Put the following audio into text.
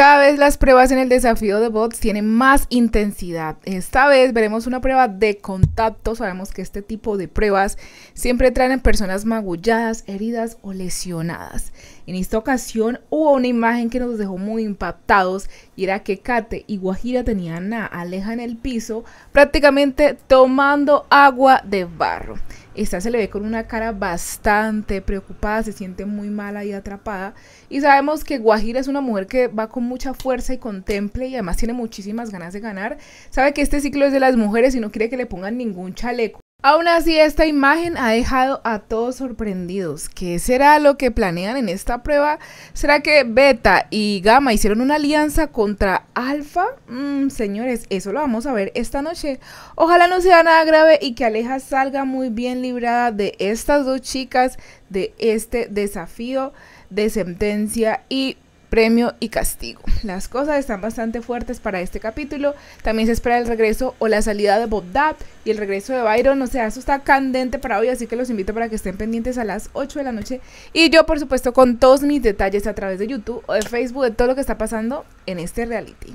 Cada vez las pruebas en el desafío de bots tienen más intensidad. Esta vez veremos una prueba de contacto. Sabemos que este tipo de pruebas siempre traen personas magulladas, heridas o lesionadas. En esta ocasión hubo una imagen que nos dejó muy impactados y era que Kate y Guajira tenían a Aleja en el piso prácticamente tomando agua de barro. Esta se le ve con una cara bastante preocupada, se siente muy mala y atrapada. Y sabemos que Guajira es una mujer que va con mucha fuerza y con temple y además tiene muchísimas ganas de ganar. Sabe que este ciclo es de las mujeres y no quiere que le pongan ningún chaleco. Aún así, esta imagen ha dejado a todos sorprendidos. ¿Qué será lo que planean en esta prueba? ¿Será que Beta y Gamma hicieron una alianza contra Alpha? Mm, señores, eso lo vamos a ver esta noche. Ojalá no sea nada grave y que Aleja salga muy bien librada de estas dos chicas, de este desafío de sentencia y premio y castigo. Las cosas están bastante fuertes para este capítulo. También se espera el regreso o la salida de Bob y el regreso de Byron. O sea, eso está candente para hoy, así que los invito para que estén pendientes a las 8 de la noche. Y yo, por supuesto, con todos mis detalles a través de YouTube o de Facebook, de todo lo que está pasando en este reality.